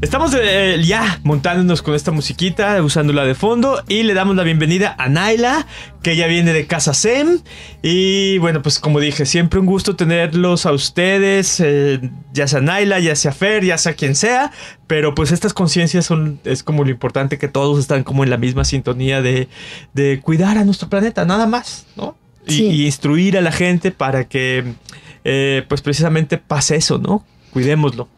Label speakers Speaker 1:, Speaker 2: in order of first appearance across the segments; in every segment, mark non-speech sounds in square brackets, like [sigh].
Speaker 1: Estamos eh, eh, ya montándonos con esta musiquita, usándola de fondo y le damos la bienvenida a Naila, que ya viene de Casa SEM. Y bueno, pues como dije, siempre un gusto tenerlos a ustedes, eh, ya sea Naila, ya sea Fer, ya sea quien sea, pero pues estas conciencias son, es como lo importante que todos están como en la misma sintonía de, cuidar a nuestro planeta, nada más, ¿no? Y, instruir a la gente para que... pues precisamente pase eso, ¿no? cuidémoslo.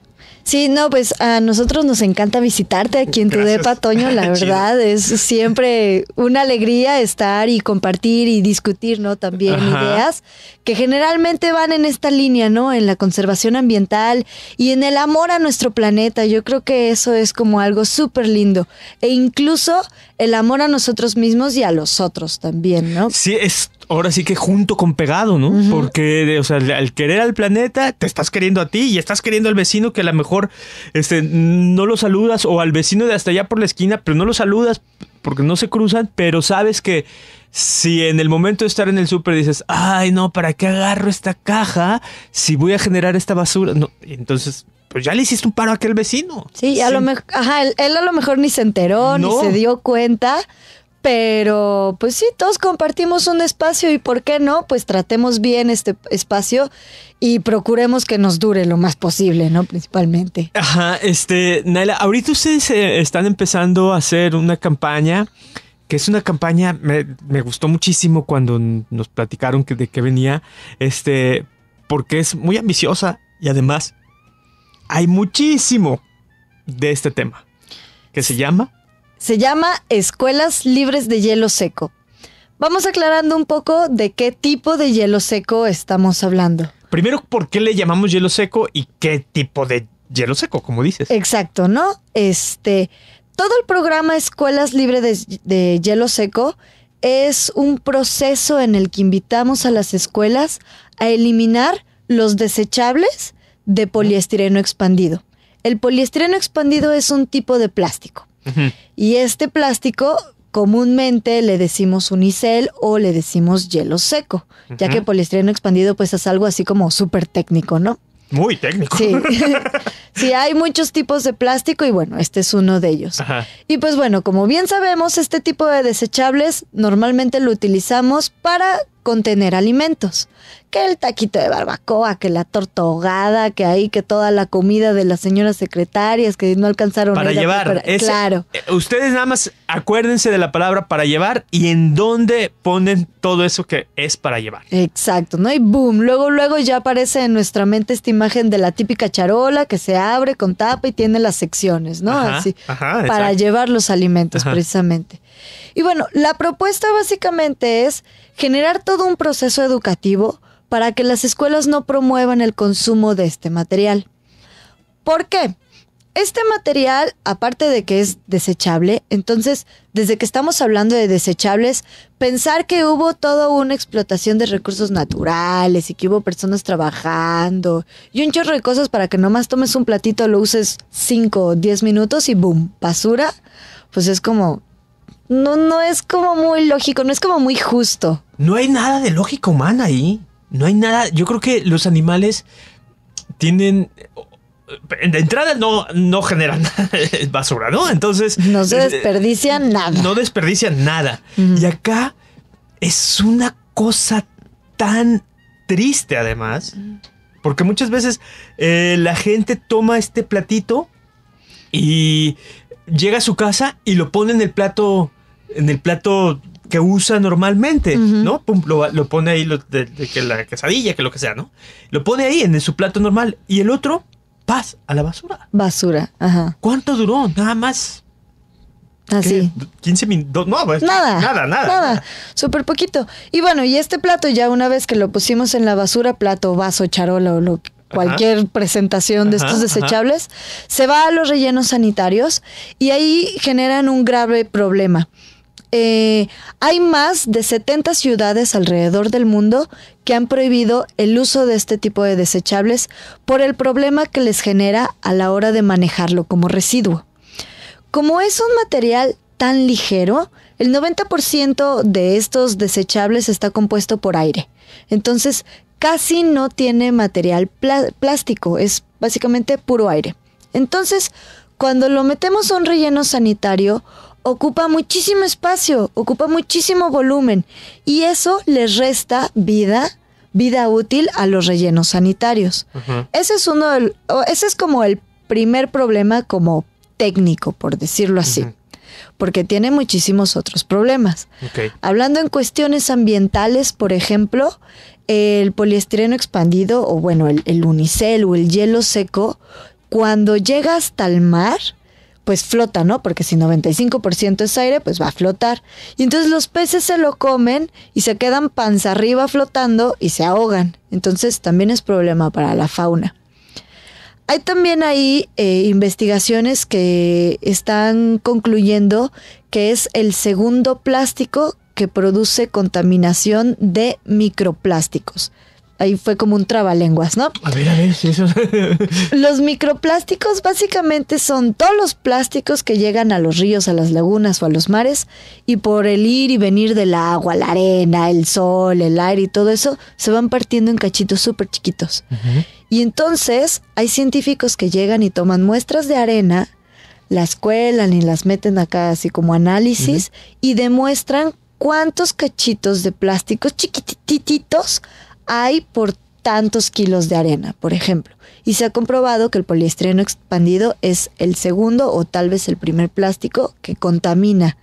Speaker 2: Sí, no, pues a nosotros nos encanta visitarte aquí en tu depa, Toño, la [laughs] verdad, es siempre una alegría estar y compartir y discutir, ¿no? También ideas que generalmente van en esta línea, ¿no? En la conservación ambiental y en el amor a nuestro planeta. Yo creo que eso es como algo súper lindo. E incluso el amor a nosotros mismos y a los otros también, ¿no?
Speaker 1: Sí, es ahora sí que junto con pegado, ¿no? Porque, o sea, al querer al planeta, te estás queriendo a ti y estás queriendo al vecino que a lo mejor este, no lo saludas o al vecino de hasta allá por la esquina, pero no lo saludas porque no se cruzan, pero sabes que si en el momento de estar en el súper dices, ay, no, ¿para qué agarro esta caja si voy a generar esta basura? entonces pues ya le hiciste un paro a aquel vecino. Sí, a lo mejor,
Speaker 2: ajá, él, a lo mejor ni se enteró, ni se dio cuenta, pero pues sí, todos compartimos un espacio y por qué no, pues tratemos bien este espacio y procuremos que nos dure lo más posible, ¿no? Principalmente.
Speaker 1: Ajá, este, Naila, ahorita ustedes eh, están empezando a hacer una campaña que es una campaña, me, gustó muchísimo cuando nos platicaron de qué venía, este, porque es muy ambiciosa y además hay muchísimo de este tema, que se llama
Speaker 2: se llama Escuelas Libres de Hielo Seco. Vamos aclarando un poco de qué tipo de hielo seco estamos hablando.
Speaker 1: Primero, ¿por qué le llamamos hielo seco y qué tipo de hielo seco, como dices?
Speaker 2: Exacto, ¿no? Este, todo el programa Escuelas Libres de, de Hielo Seco es un proceso en el que invitamos a las escuelas a eliminar los desechables de poliestireno expandido. El poliestireno expandido es un tipo de plástico y este plástico comúnmente le decimos unicel o le decimos hielo seco, ya que poliestireno expandido pues es algo así como súper técnico, ¿no?
Speaker 1: Muy técnico.
Speaker 2: Sí. [laughs] [laughs] sí, hay muchos tipos de plástico y bueno, este es uno de ellos. Y pues bueno, como bien sabemos, este tipo de desechables normalmente lo utilizamos para contener alimentos, que el taquito de barbacoa, que la torta ahogada, que ahí que toda la comida de las señoras secretarias que no alcanzaron para llevar. claro. Eh,
Speaker 1: ustedes nada más acuérdense de la palabra para llevar y en dónde ponen todo eso que es para llevar.
Speaker 2: Exacto, ¿no? Y boom, luego luego ya aparece en nuestra mente esta imagen de la típica charola que se abre con tapa y tiene las secciones, ¿no? Así para llevar los alimentos precisamente. Y bueno, la propuesta básicamente es generar todo un proceso educativo para que las escuelas no promuevan el consumo de este material. ¿Por qué? Este material, aparte de que es desechable, entonces, desde que estamos hablando de desechables, pensar que hubo toda una explotación de recursos naturales y que hubo personas trabajando y un chorro de cosas para que nomás tomes un platito, lo uses 5 o 10 minutos y boom, basura, pues es como, no, no es como muy lógico, no es como muy justo.
Speaker 1: No hay nada de lógico, humana ahí no hay nada. Yo creo que los animales tienen. la entrada no, no generan [laughs] basura, ¿no? Entonces. No se eh,
Speaker 2: desperdician nada.
Speaker 1: No desperdician nada.
Speaker 2: Y acá es una
Speaker 1: cosa tan triste, además. Porque muchas veces eh, la gente toma este platito y llega a su casa y lo pone en el plato. En el plato usa normalmente, ¿no? lo, pone ahí, de, que la quesadilla, que lo que sea, ¿no? Lo pone ahí en su plato normal. Y el
Speaker 2: otro, paz, a la basura. Basura, ajá. ¿Cuánto duró? Nada más. Así. 15 minutos. No, pues, nada, nada, nada. Nada, Súper poquito. Y bueno, y este plato ya una vez que lo pusimos en la basura, plato, vaso, charola o cualquier presentación de estos desechables, se va a los rellenos sanitarios y ahí generan un grave problema. Eh, hay más de 70 ciudades alrededor del mundo que han prohibido el uso de este tipo de desechables por el problema que les genera a la hora de manejarlo como residuo. Como es un material tan ligero, el 90% de estos desechables está compuesto por aire. Entonces, casi no tiene material plástico, es básicamente puro aire. Entonces, cuando lo metemos a un relleno sanitario ocupa muchísimo espacio, ocupa muchísimo volumen y eso le resta vida, vida útil a los rellenos sanitarios. Ese es uno ese es como el primer problema como técnico, por decirlo así. Porque tiene muchísimos otros problemas. Hablando en cuestiones ambientales, por ejemplo, el poliestireno expandido, o bueno, el, el unicel o el hielo seco, cuando llega hasta el mar, pues flota, ¿no? Porque si 95% es aire, pues va a flotar. Y entonces los peces se lo comen y se quedan panza arriba flotando y se ahogan. Entonces también es problema para la fauna. Hay también ahí eh, investigaciones que están concluyendo que es el segundo plástico que produce contaminación de microplásticos. Ahí fue como un trabalenguas, ¿no?
Speaker 1: A ver, a ver, si eso.
Speaker 2: [laughs] los microplásticos básicamente son todos los plásticos que llegan a los ríos, a las lagunas o a los mares y por el ir y venir del agua, la arena, el sol, el aire y todo eso, se van partiendo en cachitos súper chiquitos. Y entonces hay científicos que llegan y toman muestras de arena, las cuelan y las meten acá así como análisis y demuestran cuántos cachitos de plásticos chiquititos hay por tantos kilos de arena, por ejemplo. Y se ha comprobado que el poliestreno expandido es el segundo o tal vez el primer plástico que contamina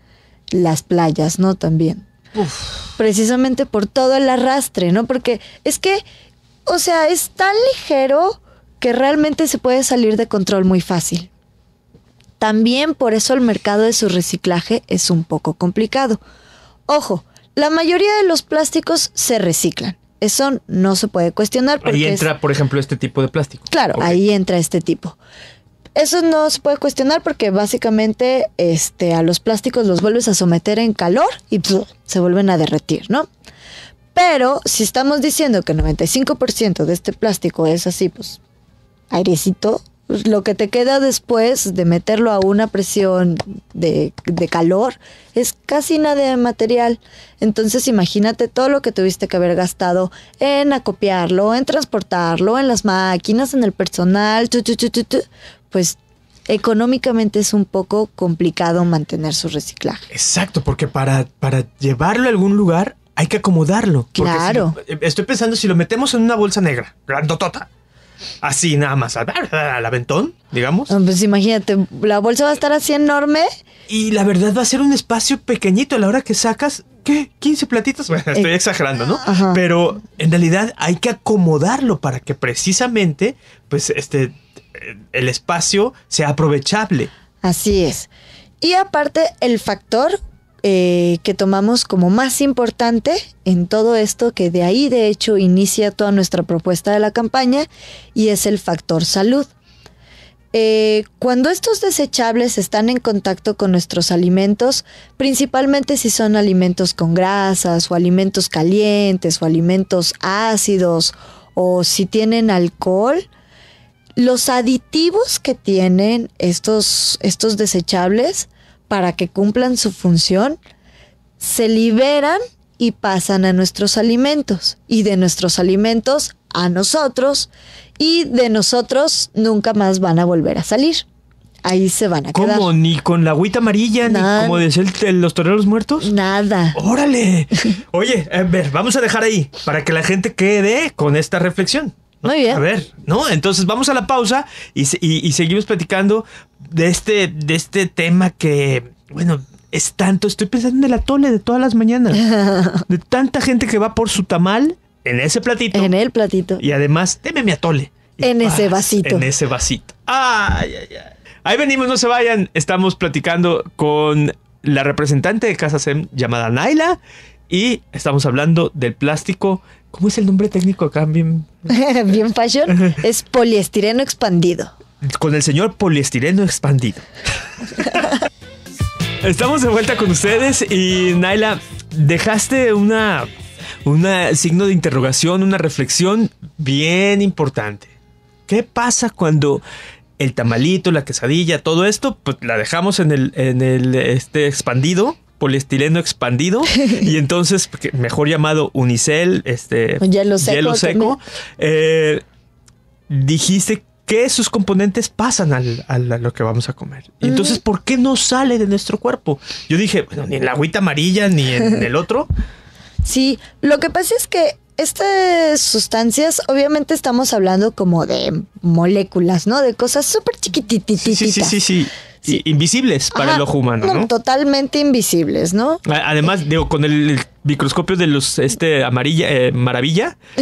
Speaker 2: las playas, ¿no? También. Precisamente por todo el arrastre, ¿no? Porque es que, o sea, es tan ligero que realmente se puede salir de control muy fácil. También por eso el mercado de su reciclaje es un poco complicado. Ojo, la mayoría de los plásticos se reciclan eso no se puede cuestionar. Porque ahí entra,
Speaker 1: por ejemplo, este tipo de plástico.
Speaker 2: Claro, ahí entra este tipo. Eso no se puede cuestionar porque básicamente este, a los plásticos los vuelves a someter en calor y se vuelven a derretir, ¿no? Pero si estamos diciendo que el 95% de este plástico es así, pues airecito, pues, lo que te queda después de meterlo a una presión de, calor es casi nada de material. Entonces imagínate todo lo que tuviste que haber gastado en acopiarlo, en transportarlo, en las máquinas, en el personal, pues económicamente es un poco complicado mantener su reciclaje.
Speaker 1: Exacto, porque para, para llevarlo a algún lugar hay que acomodarlo. Claro. Eh, estoy pensando si lo metemos en una bolsa negra, grandotota, así nada más, al aventón, digamos.
Speaker 2: Ah, pues imagínate, la bolsa va a estar así enorme. Y la verdad va a ser un espacio pequeñito a la hora que sacas, ¿qué? ¿15 platitos? Bueno, eh, estoy
Speaker 1: exagerando, ¿no? Pero en realidad hay que acomodarlo para que precisamente, pues, este, el espacio sea aprovechable.
Speaker 2: Así es. Y aparte, el factor eh, que tomamos como más importante en todo esto, que de ahí de hecho inicia toda nuestra propuesta de la campaña, y es el factor salud. Eh, cuando estos desechables están en contacto con nuestros alimentos, principalmente si son alimentos con grasas o alimentos calientes o alimentos ácidos o si tienen alcohol, los aditivos que tienen estos, estos desechables para que cumplan su función, se liberan y pasan a nuestros alimentos y de nuestros alimentos a nosotros y de nosotros nunca más van a volver a salir. Ahí se van a quedar. ¿Cómo?
Speaker 1: ¿Ni con la agüita amarilla? ¿Ni como decía los toreros muertos?
Speaker 2: Nada.
Speaker 1: ¡Órale! [laughs] Oye, a ver, vamos a dejar ahí para que la gente quede con esta reflexión. Muy bien. A ver, ¿no? Entonces vamos a la pausa y, y seguimos platicando de este, de este tema que, bueno, es tanto. Estoy pensando en el atole de todas las mañanas. [laughs] De tanta gente que va por su tamal en ese platito. En el platito. Y además, deme mi atole. en ese vasito. En ese vasito. Ay, ay, ay. Ahí venimos, no se vayan. Estamos platicando con la representante de Casa SEM llamada Naila y estamos hablando del
Speaker 2: plástico. ¿Cómo es el nombre
Speaker 1: técnico acá? Bien,
Speaker 2: [laughs] bien fashion. [laughs] es poliestireno expandido
Speaker 1: con el señor poliestireno expandido. [laughs] Estamos de vuelta con ustedes y Naila, dejaste una, una signo de interrogación, una reflexión bien importante. ¿Qué pasa cuando el tamalito, la quesadilla, todo esto, pues la dejamos en el, en el este expandido, poliestileno expandido, [laughs] y entonces, mejor llamado unicel, este hielo seco. seco eh, dijiste que sus componentes pasan al, a lo que vamos a comer. entonces, ¿por qué no sale de nuestro cuerpo? Yo dije, bueno, ni en la agüita amarilla, ni en [laughs] el otro.
Speaker 2: Sí, lo que pasa es que estas sustancias, obviamente estamos hablando como de moléculas, ¿no? De cosas súper chiquitititas. sí, sí, sí,
Speaker 1: sí invisibles para el ojo humano.
Speaker 2: Totalmente invisibles, ¿no?
Speaker 1: Además, eh. digo, con el, microscopio de los este amarilla eh, maravilla [laughs] [laughs]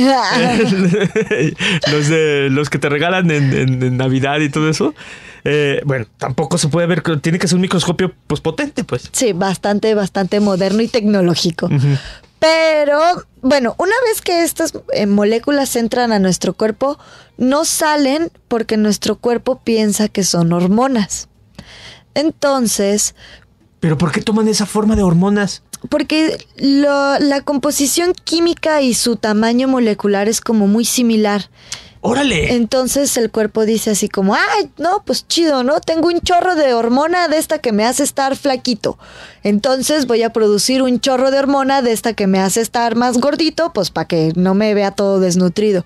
Speaker 1: los de los que te regalan en, navidad y todo eso eh, bueno tampoco se puede ver tiene que ser un microscopio pues potente pues
Speaker 2: sí bastante bastante moderno y tecnológico Pero bueno, una vez que estas moléculas entran a nuestro cuerpo, no salen porque nuestro cuerpo piensa que son hormonas. Entonces...
Speaker 1: ¿Pero por qué toman esa forma de hormonas?
Speaker 2: Porque la composición química y su tamaño molecular es como muy similar. ¡Órale! Entonces el cuerpo dice así como, ay, no, pues chido, ¿no? Tengo un chorro de hormona de esta que me hace estar flaquito. Entonces voy a producir un chorro de hormona de esta que me hace estar más gordito, pues para que no me vea todo desnutrido.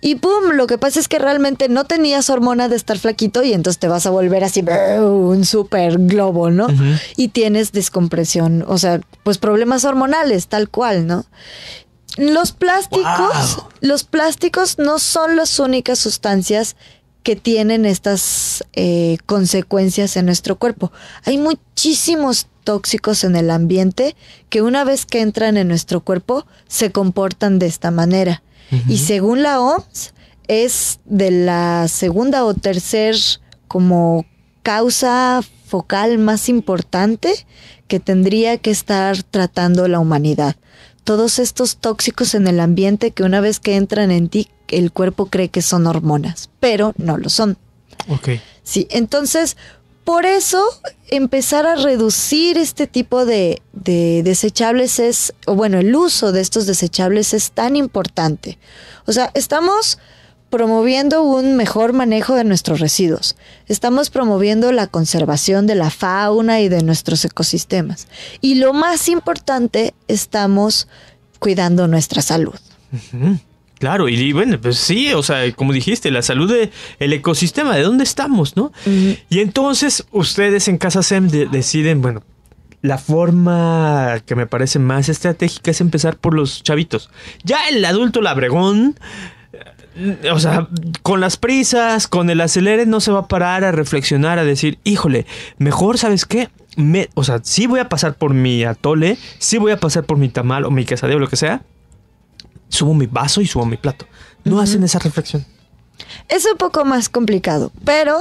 Speaker 2: Y pum, lo que pasa es que realmente no tenías hormona de estar flaquito y entonces te vas a volver así un super globo, ¿no? Y tienes descompresión, o sea, pues problemas hormonales, tal cual, ¿no? Los plásticos, los plásticos no son las únicas sustancias que tienen estas eh, consecuencias en nuestro cuerpo. Hay muchísimos tóxicos en el ambiente que una vez que entran en nuestro cuerpo se comportan de esta manera. Y según la OMS, es de la segunda o tercer como causa focal más importante que tendría que estar tratando la humanidad. Todos estos tóxicos en el ambiente que una vez que entran en ti, el cuerpo cree que son hormonas, pero no lo son. Ok. Sí, entonces, por eso empezar a reducir este tipo de, desechables es, o bueno, el uso de estos desechables es tan importante. O sea, estamos promoviendo un mejor manejo de nuestros residuos. Estamos promoviendo la conservación de la fauna y de nuestros ecosistemas. Y lo más importante, estamos cuidando nuestra salud.
Speaker 1: Claro, y bueno, pues sí, o sea, como dijiste, la salud del ecosistema, de dónde estamos, ¿no? Y entonces ustedes en Casa SEM deciden, bueno, la forma que me parece más estratégica es empezar por los chavitos. Ya el adulto labregón, eh, o sea, con las prisas, con el acelere, no se va a parar a reflexionar, a decir, híjole, mejor, ¿sabes qué? Me, o sea, sí voy a pasar por mi atole, sí voy a pasar por mi tamal o mi quesadilla o lo que sea subo mi vaso y subo mi plato. No hacen esa reflexión.
Speaker 2: Es un poco más complicado, pero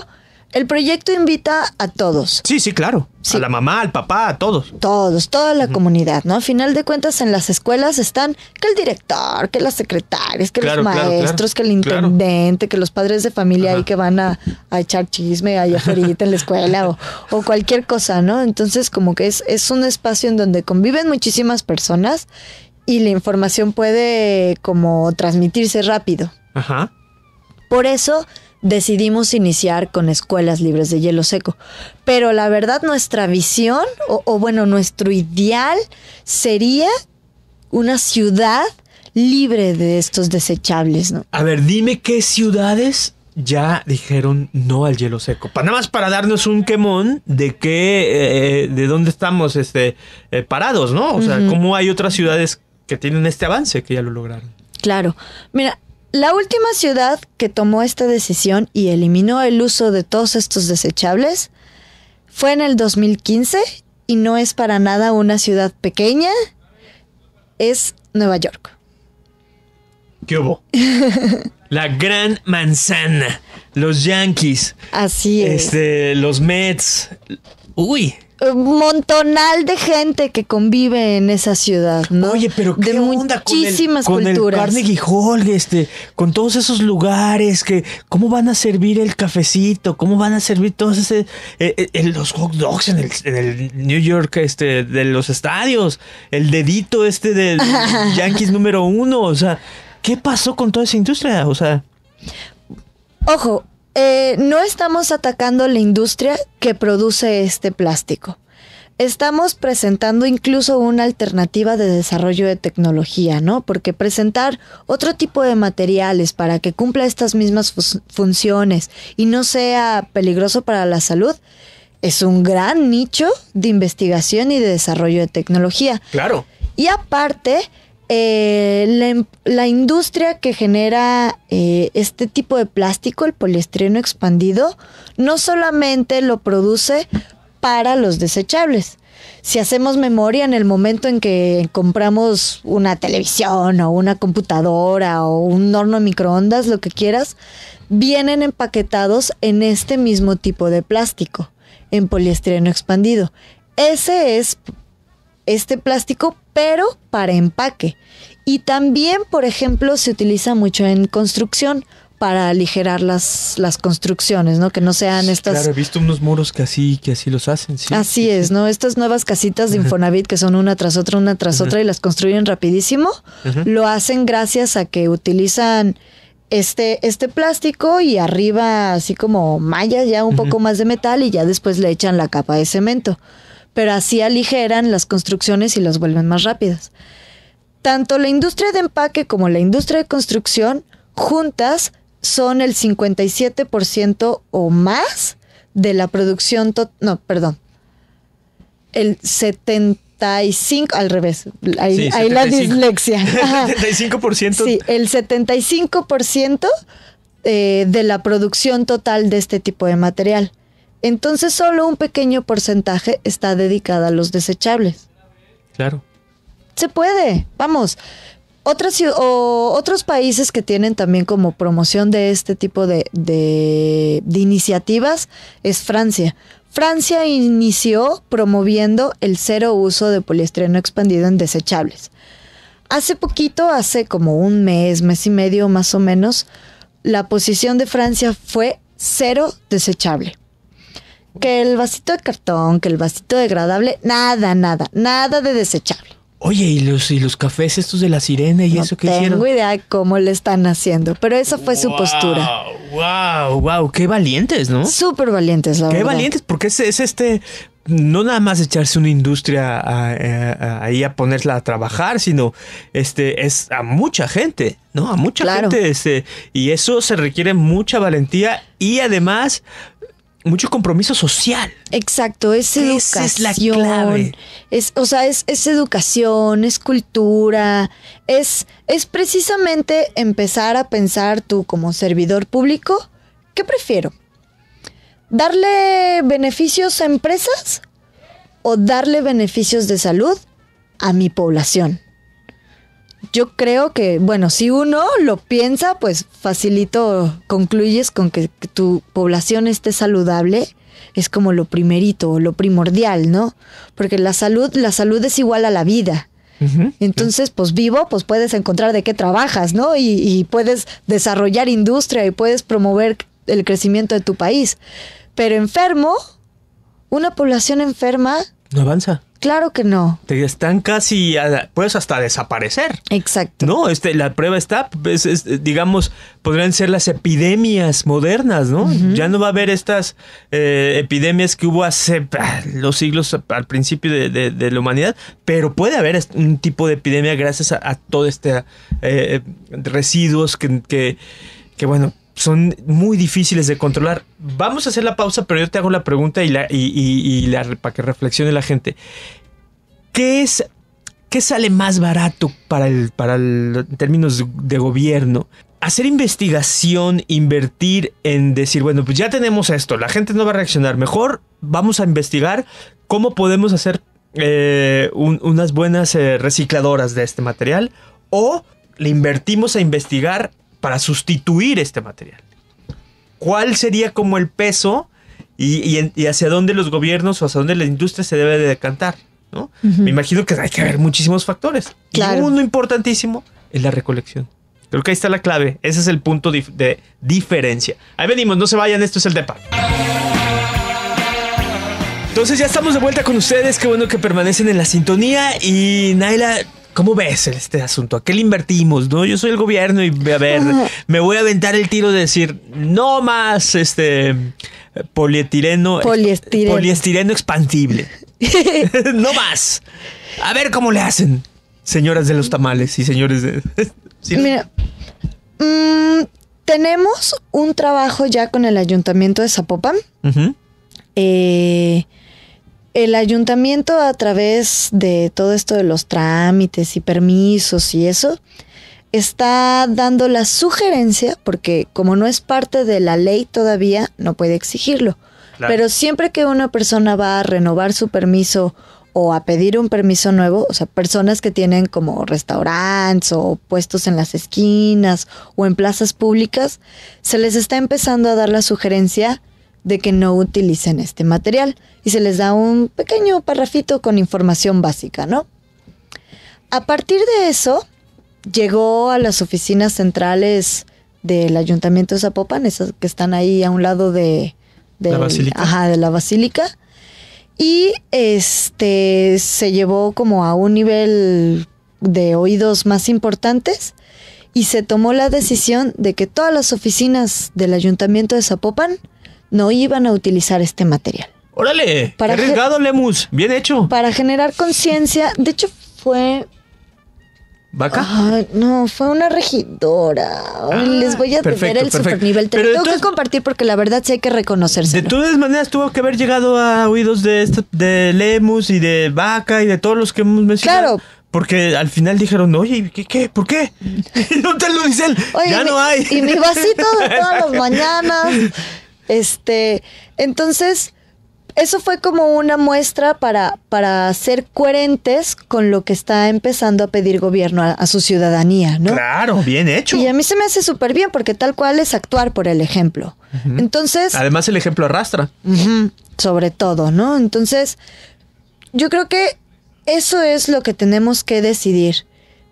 Speaker 2: el proyecto invita a todos. Sí,
Speaker 1: sí, claro. A la mamá, al papá, a todos.
Speaker 2: Todos, toda la comunidad, ¿no? Al final de cuentas, en las escuelas están que el director, que las secretarias, que los maestros, que el intendente, que los padres de familia y ahí que van a, echar chisme a afuera en la escuela o, cualquier cosa, ¿no? Entonces, como que es, es un espacio en donde conviven muchísimas personas y la información puede como transmitirse rápido. Ajá. Por eso decidimos iniciar con escuelas libres de hielo seco. Pero la verdad nuestra visión, o, bueno, nuestro ideal sería una ciudad libre de estos desechables, ¿no?
Speaker 1: A ver, dime qué ciudades ya dijeron no al hielo seco. Para nada más para darnos un quemón de qué, eh, eh, de dónde estamos este, eh, parados, ¿no? O sea, cómo hay otras ciudades que tienen este avance que ya lo lograron.
Speaker 2: Claro. Mira, la última ciudad que tomó esta decisión y eliminó el uso de todos estos desechables fue en el 2015 y no es para nada una ciudad pequeña, es Nueva York.
Speaker 1: ¿Qué hubo? [laughs] La gran manzana, los Yankees.
Speaker 2: Así es.
Speaker 1: Este, los Mets. Uy,
Speaker 2: montonal de gente que convive en esa ciudad, ¿no? Oye, pero qué de muchísimas culturas. Carnegie
Speaker 1: Hall, este, con todos esos lugares que cómo van a servir el cafecito, cómo van a servir todos esos eh, eh, los hot dogs en el, New York este de los estadios, el dedito este del [laughs] Yankees número uno, o sea, ¿qué pasó con toda esa industria? O sea,
Speaker 2: ojo, eh, no estamos atacando la industria que produce este plástico. Estamos presentando incluso una alternativa de desarrollo de tecnología, ¿no? Porque presentar otro tipo de materiales para que cumpla estas mismas funciones y no sea peligroso para la salud, es un gran nicho de investigación y de desarrollo de tecnología. Claro. Y aparte, eh, em-, la, industria que genera eh, este tipo de plástico, el poliestreno expandido, no solamente lo produce para los desechables. Si hacemos memoria en el momento en que compramos una televisión o una computadora o un horno microondas, lo que quieras, vienen empaquetados en este mismo tipo de plástico, en poliestreno expandido. Ese es este plástico pero para empaque. Y también, por ejemplo, se utiliza mucho en construcción para aligerar las, las construcciones, ¿no? Que no sean estas... Claro, he
Speaker 1: visto unos muros que así, que así los hacen, sí. Así
Speaker 2: es, ¿no? Estas nuevas casitas de Infonavit que son una tras otra, una tras otra y las construyen rapidísimo, lo hacen gracias a que utilizan este, este plástico y arriba así como mallas ya un poco más de metal y ya después le echan la capa de cemento pero así aligeran las construcciones y las vuelven más rápidas. Tanto la industria de empaque como la industria de construcción juntas son el 57% o más de la producción total. No, perdón. El 75, al revés, ahí, la dislexia. [laughs] por 75%. Sí, el 75% eh, de la producción total de este tipo de material. Entonces solo un pequeño porcentaje está dedicado a los desechables. Claro. Se puede, vamos. otros países que tienen también como promoción de este tipo de, de iniciativas es Francia. Francia inició promoviendo el cero uso de poliestreno expandido en desechables. Hace poquito, hace como un mes, mes y medio más o menos, la posición de Francia fue cero desechable. Que el vasito de cartón, que el vasito degradable, nada, nada, nada de desechable.
Speaker 1: Oye, ¿y los, y los cafés estos de la sirena y eso que hicieron? No tengo
Speaker 2: idea cómo le están haciendo, pero esa fue su postura.
Speaker 1: ¡Wow! ¡Wow! ¡Qué valientes, ¿no?
Speaker 2: Súper valientes, la verdad. ¡Qué valientes!
Speaker 1: Porque es, este no nada más echarse una industria ahí a, ponerla a trabajar, sino este es a mucha gente, ¿no? A mucha gente. Este, y eso se requiere mucha valentía y
Speaker 2: además mucho compromiso social. Exacto, es educación. es o sea, es, educación, es cultura, es, es precisamente empezar a pensar tú como servidor público, ¿qué prefiero? ¿Darle beneficios a empresas o darle beneficios de salud a mi población? Yo creo que, bueno, si uno lo piensa, pues facilito concluyes con que, tu población esté saludable. Es como lo primerito lo primordial, ¿no? Porque la salud, la salud es igual a la vida. Entonces, pues vivo, pues puedes encontrar de qué trabajas, ¿no? Y, y, puedes desarrollar industria y puedes promover el crecimiento de tu país. Pero enfermo, una población enferma... No avanza. Claro que no.
Speaker 1: Te casi, puedes hasta desaparecer. Exacto. No, este, la prueba está, digamos, podrían ser las epidemias modernas, ¿no? Ya no va a haber estas eh, epidemias que hubo hace ah, los siglos al principio de, la humanidad, pero puede haber un tipo de epidemia gracias a, todo este eh, eh, residuos que, que, que, bueno, son muy difíciles de controlar. Vamos a hacer la pausa, pero yo te hago la pregunta y la, y, la para que reflexione la gente. ¿Qué es qué sale más barato para el para en términos de gobierno? Hacer investigación, invertir en decir, bueno, pues ya tenemos esto, la gente no va a reaccionar. Mejor vamos a investigar cómo podemos hacer eh, unas buenas eh, recicladoras de este material o le invertimos a investigar para sustituir este material. ¿Cuál sería como el peso y, hacia dónde los gobiernos o hacia dónde la industria se debe de decantar? ¿no? Me imagino que hay que haber muchísimos factores. Y uno importantísimo es la recolección. Creo que ahí está la clave. Ese es el punto de diferencia. Ahí venimos, no se vayan, esto es el DEPA. Entonces ya estamos de vuelta con ustedes, qué bueno que permanecen en la sintonía y Naila, ¿Cómo ves este asunto? ¿A qué le invertimos? No, yo soy el gobierno y a ver, me voy a aventar el tiro de decir no más este polietileno, poliestireno, expansible. [laughs] no más. A ver cómo le hacen, señoras de los tamales y señores de. [laughs]
Speaker 2: Mira, mm, tenemos un trabajo ya con el ayuntamiento de Zapopan. eh, el ayuntamiento a través de todo esto de los trámites y permisos y eso, está dando la sugerencia, porque como no es parte de la ley todavía, no puede exigirlo. Pero siempre que una persona va a renovar su permiso o a pedir un permiso nuevo, o sea, personas que tienen como restaurantes o puestos en las esquinas o en plazas públicas, se les está empezando a dar la sugerencia de que no utilicen este material y se les da un pequeño parrafito con información básica, ¿no? A partir de eso, llegó a las oficinas centrales del Ayuntamiento de Zapopan, esas que están ahí a un lado de, la, basílica. de la basílica. Y este se llevó como a un nivel de oídos más importantes y se tomó la decisión de que todas las oficinas del Ayuntamiento de Zapopan no iban a utilizar este material.
Speaker 1: Órale, para arriesgado Lemus, bien hecho.
Speaker 2: Para generar conciencia, de hecho fue ¿Vaca? no, fue una regidora. Ah, les voy a tener el super nivel. tengo que compartir porque la verdad sí hay que reconocerse. De
Speaker 1: todas maneras, tuvo que haber llegado a oídos de, de Lemus y de Vaca y de todos los que hemos mencionado. Claro. Porque al final dijeron, oye, ¿qué? qué ¿Por qué? [laughs] no te lo dicen ya no hay. Y mi vasito de todas las [laughs] mañanas.
Speaker 2: Este, entonces, eso fue como una muestra para, para ser coherentes con lo que está empezando a pedir gobierno a, su ciudadanía, ¿no?
Speaker 1: Claro, bien hecho. Y a
Speaker 2: mí se me hace súper bien porque tal cual es actuar por el ejemplo. Entonces... Además
Speaker 1: el ejemplo arrastra.
Speaker 2: sobre todo, ¿no? Entonces, yo creo que eso es lo que tenemos que decidir.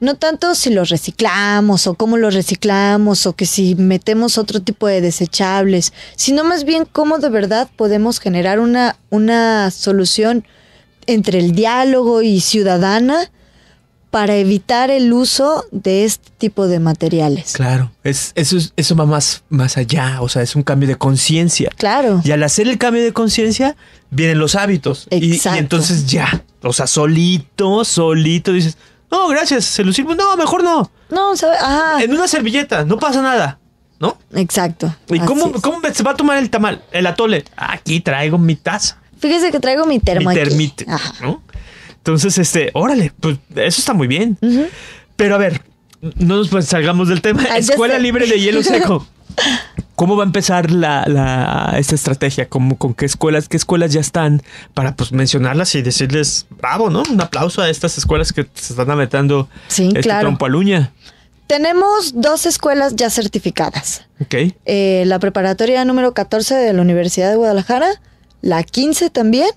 Speaker 2: No tanto si lo reciclamos o cómo lo reciclamos o que si metemos otro tipo de desechables, sino más bien cómo de verdad podemos generar una, una solución entre el diálogo y ciudadana para evitar el uso de este tipo de materiales.
Speaker 1: Claro, es, eso, eso va más, más allá, o sea, es un cambio de conciencia. Claro. Y al hacer el cambio de conciencia, vienen los hábitos. Exacto. y entonces ya, o sea, solito, solito dices, no, gracias, se lo sirvo. No, mejor no. No, sabe... Ajá. En una servilleta, no pasa nada. ¿No? Exacto. ¿Y cómo, se va a tomar el tamal, el atole? Aquí traigo mi taza.
Speaker 2: Fíjese que traigo mi termo. Mi termite.
Speaker 1: Entonces, este, órale, pues eso está muy bien. Pero a ver, no nos pues, salgamos del tema. Escuela libre de hielo seco. [laughs] ¿Cómo va a empezar la, esta estrategia? ¿Cómo, ¿Con qué escuelas? ¿Qué escuelas ya están? Para pues mencionarlas y decirles bravo, ¿no? Un aplauso a estas escuelas que se están ametando sí, este trompo a luña.
Speaker 2: Tenemos dos escuelas ya certificadas. Eh, la preparatoria número 14 de la Universidad de Guadalajara, la 15 también.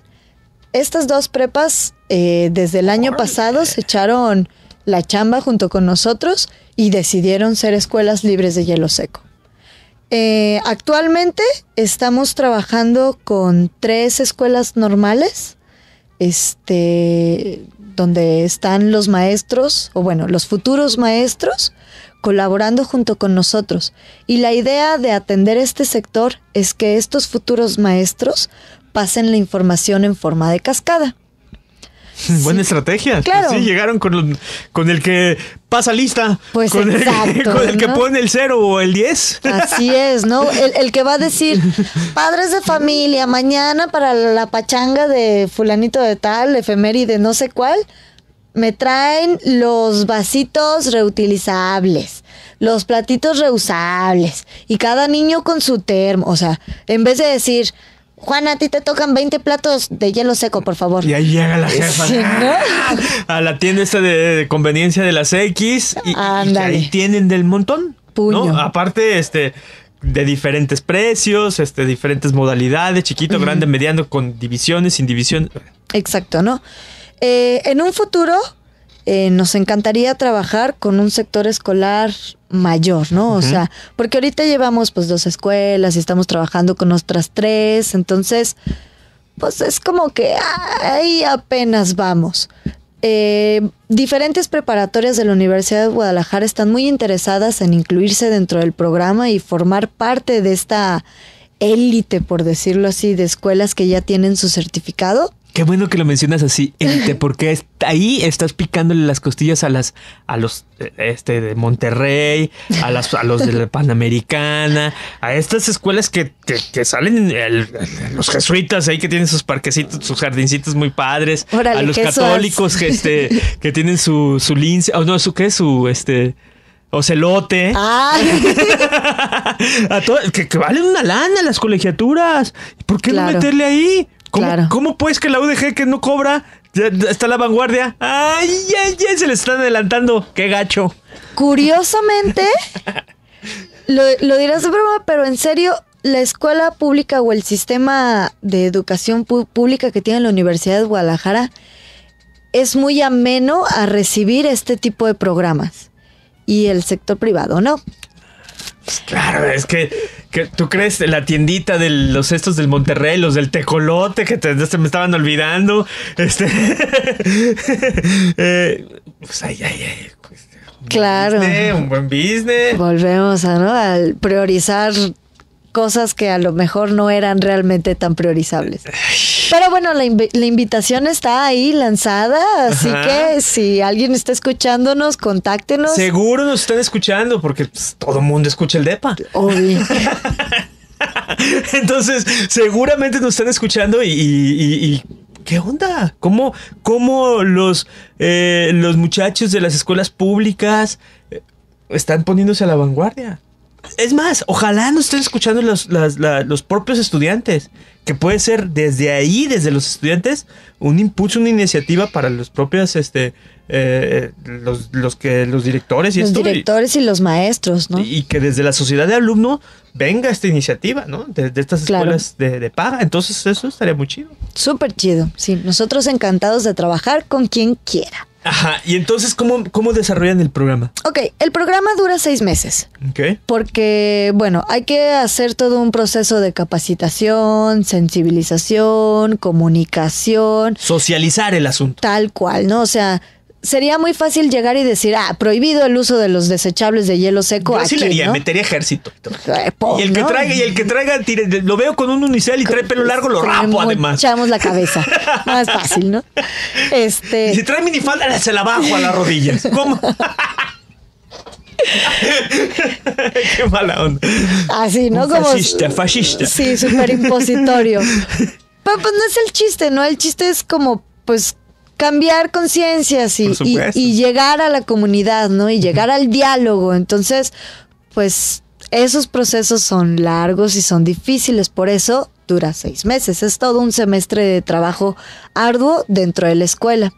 Speaker 2: Estas dos prepas eh, desde el año pasado se echaron la chamba junto con nosotros y decidieron ser escuelas libres de hielo seco. Eh, actualmente estamos trabajando con tres escuelas normales, este, donde están los maestros, o bueno, los futuros maestros, colaborando junto con nosotros. Y la idea de atender este sector es que estos futuros maestros pasen la información en forma de cascada.
Speaker 1: [laughs] Buena estrategia. Claro. Sí, llegaron con, con el que pasa lista. Pues con, el, [laughs] con el que pone el cero o el 10. Así
Speaker 2: es, ¿no? El, el, que va a decir, padres de familia, mañana para la pachanga de fulanito de tal, efeméride, no sé cuál, me traen los vasitos reutilizables, los platitos reusables y cada niño con su termo. O sea, en vez de decir... Juana, a ti te tocan 20 platos de hielo seco, por favor. Y ahí llega la jefa.
Speaker 1: [laughs] A la tienda esta de, conveniencia de las X. Y,
Speaker 2: ahí
Speaker 1: tienen del montón. ¿no? Aparte, este, de diferentes precios, este, diferentes modalidades, chiquito, grande, mediano, con divisiones, sin división.
Speaker 2: Exacto, ¿no? Eh, en un futuro eh, nos encantaría trabajar con un sector escolar mayor, ¿no? O sea, porque ahorita llevamos pues dos escuelas y estamos trabajando con otras tres, entonces, pues es como que ahí apenas vamos. Eh, diferentes preparatorias de la Universidad de Guadalajara están muy interesadas en incluirse dentro del programa y formar parte de esta élite, por decirlo así, de escuelas que ya tienen su certificado.
Speaker 1: Qué bueno que lo mencionas así, [laughs] porque ahí estás picándole las costillas a las a los eh, este de Monterrey, a las a los de la Panamericana, a estas escuelas que, que, salen los jesuitas ahí que tienen sus parquecitos, sus jardincitos muy padres, a los católicos que este [laughs] que tienen su su lince, o no, su qué su este Ocelote. Ah. [laughs] a que, valen una lana las colegiaturas. ¿Por qué no meterle ahí? ¿Cómo, pues que la UDG que no cobra está la vanguardia? ¡Ay, ay, ay! Se le están adelantando. ¡Qué gacho!
Speaker 2: Curiosamente, [laughs] lo, lo dirás de broma, pero en serio, la escuela pública o el sistema de educación pública que tiene la Universidad de Guadalajara es muy ameno a recibir este tipo de programas. Y el sector privado no.
Speaker 1: Pues claro, es que, tú crees la tiendita de los estos del Monterrey, los del tecolote que te, se me estaban olvidando. Este. [laughs] Eh, pues pues,
Speaker 2: claro. un buen business. Volvemos a, ¿no? Al priorizar cosas que a lo mejor no eran realmente tan priorizables. Pero bueno, la, invitación está ahí lanzada, así que si alguien está escuchándonos, contáctenos.
Speaker 1: Seguro nos están escuchando porque pues, todo el mundo escucha el DEPA. [laughs] Entonces, seguramente nos están escuchando y, ¿qué onda? ¿Cómo, cómo los, eh, los muchachos de las escuelas públicas eh, están poniéndose a la vanguardia? Es más, ojalá nos estén escuchando los, los propios estudiantes que puede ser desde ahí, desde los estudiantes, un impulso, una iniciativa para los propios, este, eh, los, los, que, los directores y los directores
Speaker 2: y, los maestros, ¿no?
Speaker 1: Y, que desde la sociedad de alumnos venga esta iniciativa, ¿no? De, estas escuelas de, de, paga. Entonces eso estaría muy chido.
Speaker 2: Súper chido, sí. Nosotros encantados de trabajar con quien quiera.
Speaker 1: Ajá, y entonces, ¿cómo, ¿cómo desarrollan el programa?
Speaker 2: Ok, el programa dura seis meses. Ok. Porque, bueno, hay que hacer todo un proceso de capacitación, sensibilización, comunicación.
Speaker 1: Socializar el asunto.
Speaker 2: Tal cual, ¿no? O sea, sería muy fácil llegar y decir, ah, prohibido el uso de los desechables de hielo seco. Yo aquí,
Speaker 1: metería ejército. y
Speaker 2: eh, el que traiga, y el que
Speaker 1: traiga, lo veo con un unicel y trae pelo largo, lo rapo además.
Speaker 2: Echamos la cabeza. [laughs] Más fácil, ¿no? Este. Y si trae minifalda, se la bajo a las rodillas. ¿Cómo? [laughs]
Speaker 1: [laughs] Qué mala onda.
Speaker 2: Así, ¿no? fascista,
Speaker 1: fascista. Sí,
Speaker 2: súper impositorio. Pero pues no es el chiste, ¿no? El chiste es como, pues, cambiar conciencias y, llegar a la comunidad, ¿no? Y llegar al diálogo. Entonces, pues esos procesos son largos y son difíciles, por eso dura seis meses. Es todo un semestre de trabajo arduo dentro de la escuela.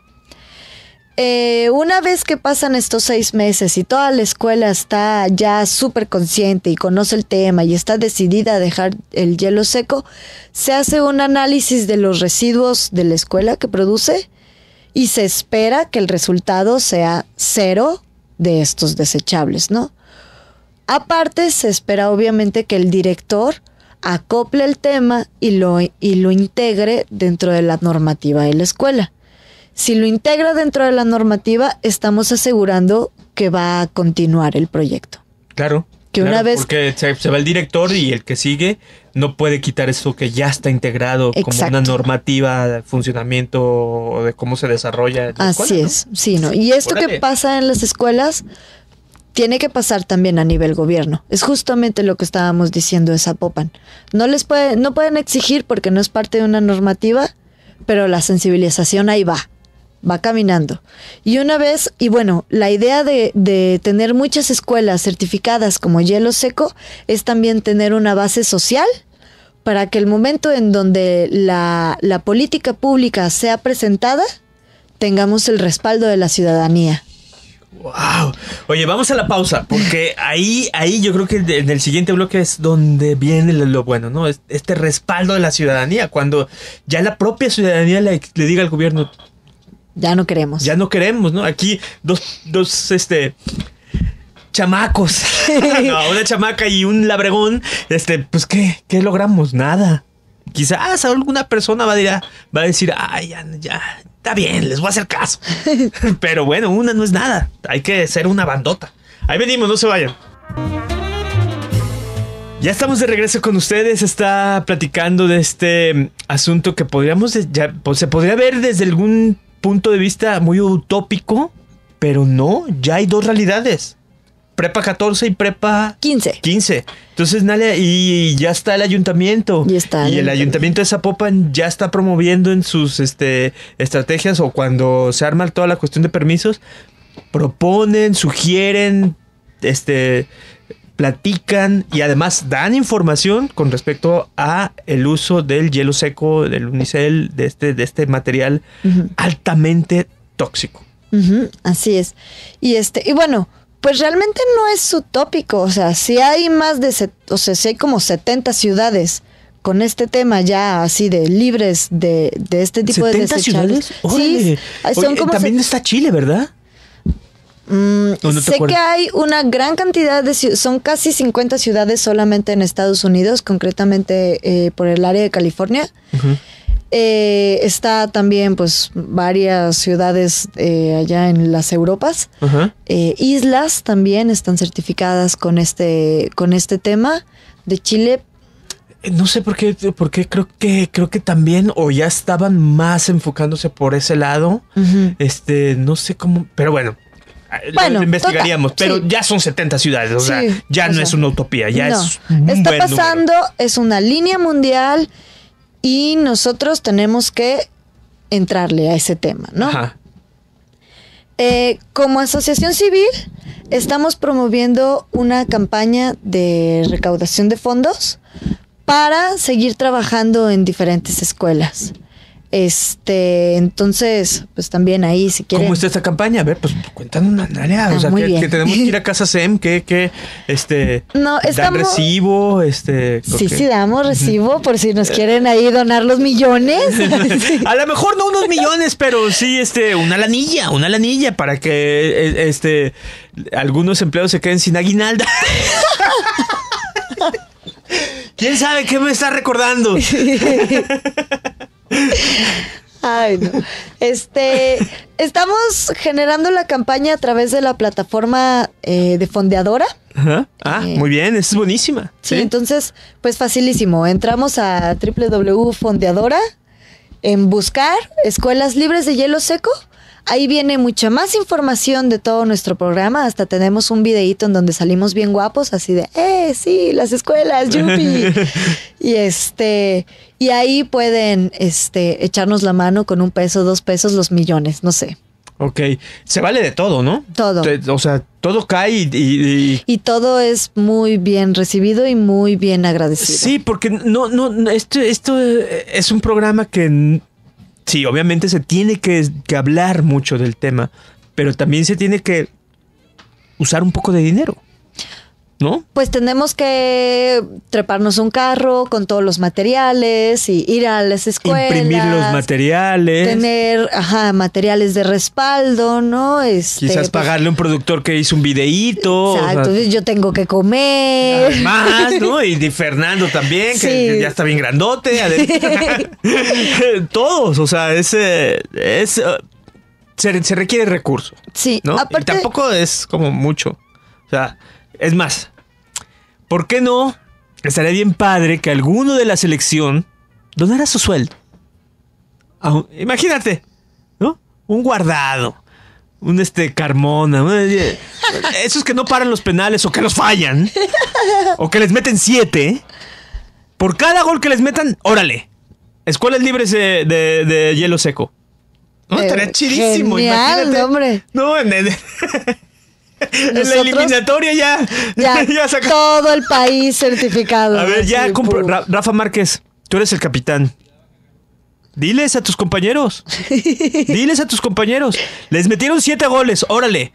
Speaker 2: Eh, una vez que pasan estos seis meses y toda la escuela está ya súper consciente y conoce el tema y está decidida a dejar el hielo seco, se hace un análisis de los residuos de la escuela que produce y se espera que el resultado sea cero de estos desechables, ¿no? Aparte, se espera obviamente que el director acople el tema y lo, y lo integre dentro de la normativa de la escuela. Si lo integra dentro de la normativa, estamos asegurando que va a continuar el proyecto. Claro, que una vez.
Speaker 1: Porque se, va el director y el que sigue no puede quitar eso que ya está integrado como una normativa de funcionamiento o de cómo se desarrolla. Así es,
Speaker 2: sí, ¿no? Y esto que pasa en las escuelas tiene que pasar también a nivel gobierno. Es justamente lo que estábamos diciendo de Zapopan. No les puede, no pueden exigir porque no es parte de una normativa, pero la sensibilización ahí va va caminando. Y una vez, y bueno, la idea de, tener muchas escuelas certificadas como hielo seco es también tener una base social para que el momento en donde la, política pública sea presentada, tengamos el respaldo de la ciudadanía.
Speaker 1: Wow. Oye, vamos a la pausa, porque ahí, ahí yo creo que en el siguiente bloque es donde viene lo bueno, ¿no? Este respaldo de la ciudadanía, cuando ya la propia ciudadanía le, le diga al gobierno, ya no queremos. Ya no queremos, ¿no? Aquí dos, dos, este chamacos. [laughs] una chamaca y un labregón. Este, pues, ¿qué? ¿Qué logramos? Nada. Quizás alguna persona va a, va a decir, ay, ya, ya, está bien, les voy a hacer caso. [laughs] Pero bueno, una no es nada. Hay que ser una bandota. Ahí venimos, no se vayan. Ya estamos de regreso con ustedes. Está platicando de este mm, asunto que podríamos, ya, pues, se podría ver desde algún punto de vista muy utópico, pero no, ya hay dos realidades. Prepa 14 y prepa 15. 15. Entonces, Nale y ya está el ayuntamiento. está. Y el, el ayuntamiento de Zapopan ya está promoviendo en sus este, estrategias o cuando se arma toda la cuestión de permisos, proponen, sugieren, este, platican y además dan información con respecto a el uso del hielo seco, del unicel, de este, de este material altamente tóxico.
Speaker 2: así es. Y este, y bueno, pues realmente no es utópico. O sea, si hay más de, o sea, si hay como 70 ciudades con este tema ya así de libres de, este tipo de ¿70 ciudades? también
Speaker 1: está Chile, ¿verdad?
Speaker 2: Mm, sé que hay una gran cantidad de son casi 50 ciudades solamente en Estados Unidos, concretamente eh, por el área de California. Eh, está también pues varias ciudades eh, allá en las Europas. islas también están certificadas con este, con este tema. De Chile, no sé por qué,
Speaker 1: por qué creo que creo que también o ya estaban más enfocándose por ese lado. Este, no sé cómo, pero bueno, bueno, investigaríamos, pero ya son 70 ciudades, o sea, ya no es una utopía, ya es... Está pasando,
Speaker 2: es una línea mundial y nosotros tenemos que entrarle a ese tema, ¿no? Eh, como asociación civil, estamos promoviendo una campaña de recaudación de fondos para seguir trabajando en diferentes escuelas. Este, entonces, pues también ahí, si quieren. ¿Cómo está
Speaker 1: esta campaña? A ver, pues cuéntanos una área. o ah, sea, que, tenemos que ir a casa SEM, que, que, este. No, estamos. Dan recibo, este. Sí, sí,
Speaker 2: damos recibo, por si nos quieren ahí donar los millones. [laughs] a lo mejor no
Speaker 1: unos millones, pero sí, este, una lanilla, una lanilla para que, e, este, algunos empleados se queden sin aguinalda. [laughs] ¿Quién sabe qué me está recordando?
Speaker 2: Ay, no. Este, estamos generando la campaña a través de la plataforma eh, de fondeadora.
Speaker 1: Ajá. Ah, eh, muy bien, es buenísima. sí,
Speaker 2: entonces, pues facilísimo. Entramos a www.fondeadora en buscar escuelas libres de hielo seco Ahí viene mucha más información de todo nuestro programa. Hasta tenemos un videíto en donde salimos bien guapos, así de, ¡eh, sí, las escuelas, yupi! [laughs] y este, y ahí pueden este, echarnos la mano con un peso, dos pesos, los millones, no sé.
Speaker 1: Ok, se vale de todo, ¿no? Todo. O sea, todo cae y, y,
Speaker 2: y... todo es muy bien recibido y muy bien agradecido. Sí, porque no, no,
Speaker 1: este, esto, esto eh, es un programa que sí, obviamente se tiene que, que hablar mucho del tema, pero también se tiene que usar un poco de dinero. ¿No?
Speaker 2: Pues tenemos que treparnos un carro con todos los materiales y ir a las escuelas. Imprimir los
Speaker 1: materiales.
Speaker 2: Tener, ajá, materiales de respaldo, ¿no? Este, Quizás pues, pagarle
Speaker 1: a un productor que hizo un videíto.
Speaker 2: yo tengo que comer. Más,
Speaker 1: ¿no? [laughs] Y Fernando también, que ya está bien grandote. [laughs] Todos, o sea, ese es, eh, se, requiere recurso. Sí, ¿no? y tampoco es como mucho. O sea, es más, ¿por qué no? Estaría bien padre que alguno de la selección donara su sueldo. imagínate, ¿no? Un guardado, un este Carmona, esos que no paran los penales o que los fallan, o que les meten siete. Por cada gol que les metan, órale. Escuelas libres de, hielo seco. estaría eh, chidísimo, imagínate. Hombre. No, en [laughs] [laughs] en la eliminatoria ya.
Speaker 2: [laughs] todo el país certificado. A ver, ya
Speaker 1: Rafa Márquez, tú eres el capitán. Diles a tus compañeros. [laughs] diles a tus compañeros. Les metieron siete goles. Órale.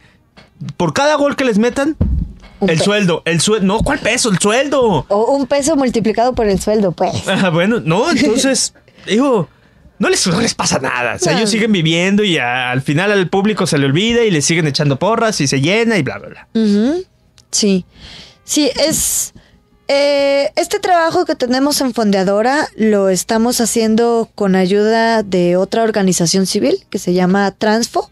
Speaker 1: Por cada gol que les metan, el sueldo, el sueldo, no, ¿cuál peso? El sueldo.
Speaker 2: O un peso multiplicado por el sueldo, pues.
Speaker 1: Ah, bueno, no, entonces, digo, no les, pasa nada. O sea, ellos siguen viviendo y al final al público se le olvida y le siguen echando porras y se llena y bla, bla, bla.
Speaker 2: Sí. Sí, es. Eh, este trabajo que tenemos en Fondeadora lo estamos haciendo con ayuda de otra organización civil que se llama Transfo.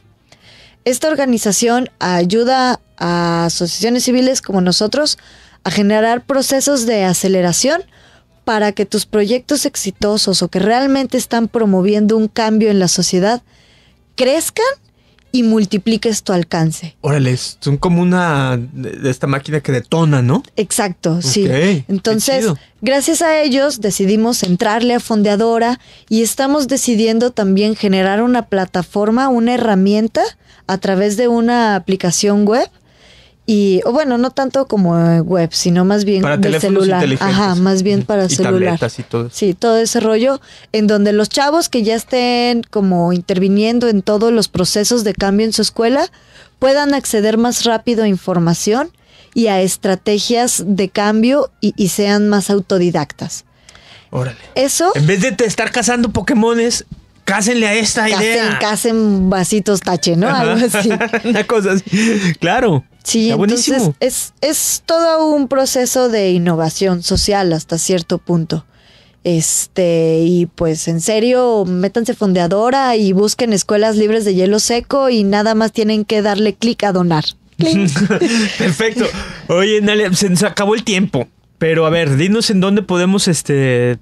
Speaker 2: Esta organización ayuda a asociaciones civiles como nosotros a generar procesos de aceleración para que tus proyectos exitosos o que realmente están promoviendo un cambio en la sociedad crezcan y multipliques tu alcance.
Speaker 1: Órale, son como una de esta máquina que detona, ¿no?
Speaker 2: Exacto, sí. Entonces, gracias a ellos decidimos entrarle a Fondeadora y estamos decidiendo también generar una plataforma, una herramienta a través de una aplicación web y bueno, no tanto como eh, web, sino más bien para celular. Ajá, más bien para y celular.
Speaker 1: Tabletas y todo. Sí,
Speaker 2: todo ese rollo en donde los chavos que ya estén como interviniendo en todos los procesos de cambio en su escuela puedan acceder más rápido a información y a estrategias de cambio y, sean más autodidactas. Órale. Eso.
Speaker 1: En vez de estar cazando Pokémones, cásenle a esta casen, idea.
Speaker 2: Casen vasitos tache, ¿no? Algo así.
Speaker 1: [laughs] Una cosa así. Claro. Sí, entonces
Speaker 2: es, es todo un proceso de innovación social hasta cierto punto. Este, y pues en serio, métanse fondeadora y busquen escuelas libres de hielo seco y nada más tienen que darle clic a donar.
Speaker 1: [laughs] Perfecto. Oye, se nos acabó el tiempo. Pero a ver, dinos en dónde podemos este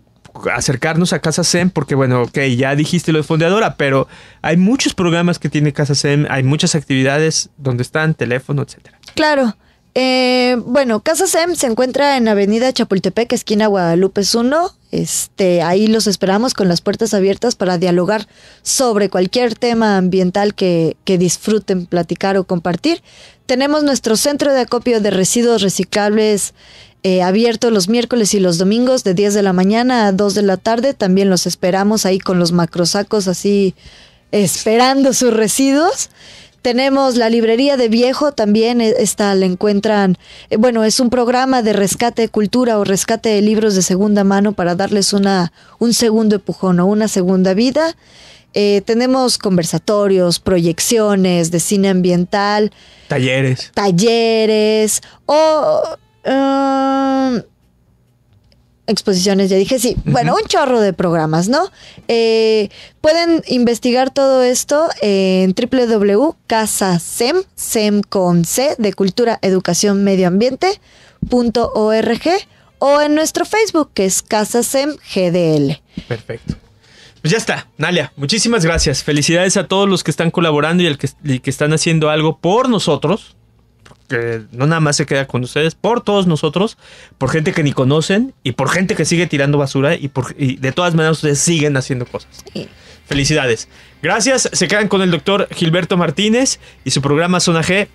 Speaker 1: acercarnos a Casa SEM, porque bueno, ok, ya dijiste lo de Fondeadora, pero hay muchos programas que tiene Casa SEM, hay muchas actividades donde están, teléfono, etcétera.
Speaker 2: Claro. Eh, bueno, Casa SEM se encuentra en Avenida Chapultepec, esquina Guadalupe 1. Este, ahí los esperamos con las puertas abiertas para dialogar sobre cualquier tema ambiental que, que disfruten platicar o compartir. Tenemos nuestro centro de acopio de residuos reciclables eh, abierto los miércoles y los domingos de 10 de la mañana a 2 de la tarde. También los esperamos ahí con los macrosacos así esperando sus residuos. Tenemos la librería de viejo, también eh, esta la encuentran, eh, bueno, es un programa de rescate de cultura o rescate de libros de segunda mano para darles una, un segundo empujón o una segunda vida. tenemos conversatorios, proyecciones de cine ambiental.
Speaker 1: Talleres.
Speaker 2: Talleres o Em, exposiciones, ya dije, sí. Bueno, un chorro de programas, ¿no? Eh, pueden investigar todo esto en www.casasem, sem con C, de Cultura, Educación, Medio Ambiente, o en nuestro Facebook, que es Casacem GDL.
Speaker 1: Perfecto. Pues ya está, Nalia, muchísimas gracias. Felicidades a todos los que están colaborando y, el y que están haciendo algo por nosotros, que no nada más se queda con ustedes, por todos nosotros, por gente que ni conocen y por gente que sigue tirando basura y, de todas maneras ustedes siguen haciendo cosas. Felicidades. Gracias, se quedan con el doctor Gilberto Martínez y su programa Zona G,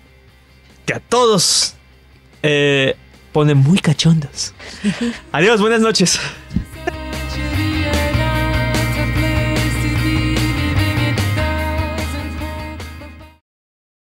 Speaker 1: que a todos eh, pone muy cachondos. [laughs] Adiós, buenas noches.